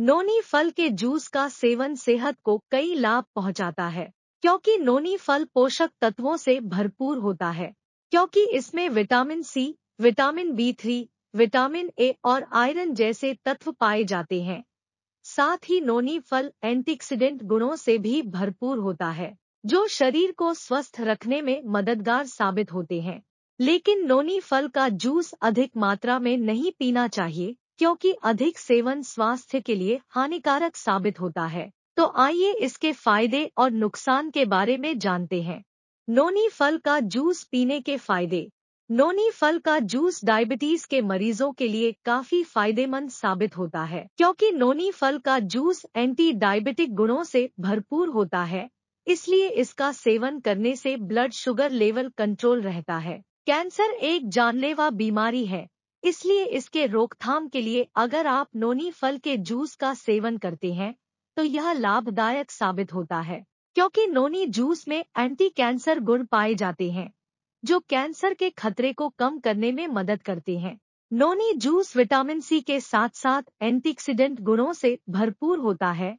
नोनी फल के जूस का सेवन सेहत को कई लाभ पहुंचाता है क्योंकि नोनी फल पोषक तत्वों से भरपूर होता है क्योंकि इसमें vitamin C vitamin B three vitamin A और आयरन जैसे तत्व पाए जाते हैं साथ ही नोनी फल एंटीऑक्सीडेंट गुणों से भी भरपूर होता है जो शरीर को स्वस्थ रखने में मददगार साबित होते हैं लेकिन नोनी फल का जूस अधिक मात्रा में नहीं पीना चाहिए क्योंकि अधिक सेवन स्वास्थ्य के लिए हानिकारक साबित होता है तो आइए इसके फायदे और नुकसान के बारे में जानते हैं नोनी फल का जूस पीने के फायदे नोनी फल का जूस डायबिटीज के मरीजों के लिए काफी फायदेमंद साबित होता है क्योंकि नोनी फल का जूस एंटी डायबिटिक गुणों से भरपूर होता है इसलिए इसका सेवन करने से ब्लड शुगर लेवल कंट्रोल रहता है कैंसर एक जानलेवा बीमारी है इसलिए इसके रोकथाम के लिए अगर आप नोनी फल के जूस का सेवन करते हैं तो यह लाभदायक साबित होता है क्योंकि नोनी जूस में एंटी कैंसर गुण पाए जाते हैं जो कैंसर के खतरे को कम करने में मदद करते हैं नोनी जूस विटामिन सी के साथ साथ एंटीऑक्सीडेंट गुणों से भरपूर होता है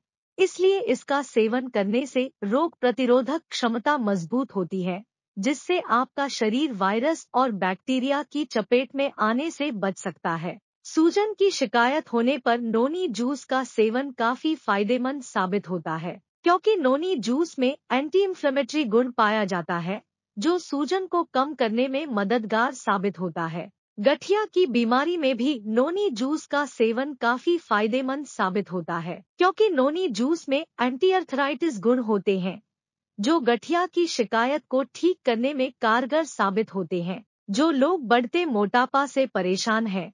इसलिए इसका सेवन करने से रोग प्रतिरोधक क्षमता मजबूत होती है जिससे आपका शरीर वायरस और बैक्टीरिया की चपेट में आने से बच सकता है सूजन की शिकायत होने पर नोनी जूस का सेवन काफी फायदेमंद साबित होता है क्योंकि नोनी जूस में एंटी इन्फ्लेमेटरी गुण पाया जाता है जो सूजन को कम करने में मददगार साबित होता है गठिया की बीमारी में भी नोनी जूस का सेवन काफी फायदेमंद साबित होता है क्योंकि नोनी जूस में एंटीअर्थराइटिस गुण होते हैं जो गठिया की शिकायत को ठीक करने में कारगर साबित होते हैं जो लोग बढ़ते मोटापा से परेशान हैं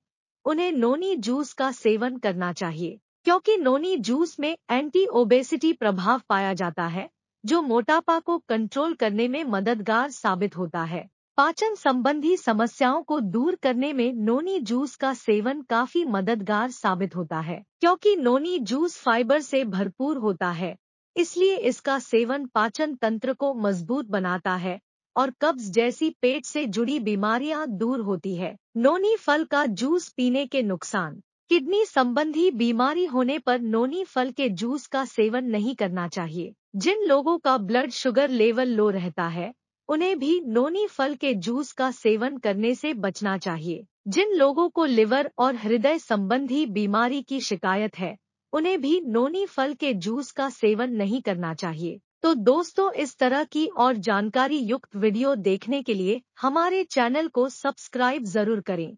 उन्हें नोनी जूस का सेवन करना चाहिए क्योंकि नोनी जूस में एंटी ओबेसिटी प्रभाव पाया जाता है जो मोटापा को कंट्रोल करने में मददगार साबित होता है पाचन संबंधी समस्याओं को दूर करने में नोनी जूस का सेवन काफी मददगार साबित होता है क्योंकि नोनी जूस फाइबर से भरपूर होता है इसलिए इसका सेवन पाचन तंत्र को मजबूत बनाता है और कब्ज जैसी पेट से जुड़ी बीमारियां दूर होती है नोनी फल का जूस पीने के नुकसान किडनी संबंधी बीमारी होने पर नोनी फल के जूस का सेवन नहीं करना चाहिए जिन लोगों का ब्लड शुगर लेवल लो रहता है उन्हें भी नोनी फल के जूस का सेवन करने से बचना चाहिए जिन लोगों को लिवर और हृदय संबंधी बीमारी की शिकायत है उन्हें भी नोनी फल के जूस का सेवन नहीं करना चाहिए तो दोस्तों इस तरह की और जानकारी युक्त वीडियो देखने के लिए हमारे चैनल को सब्सक्राइब जरूर करें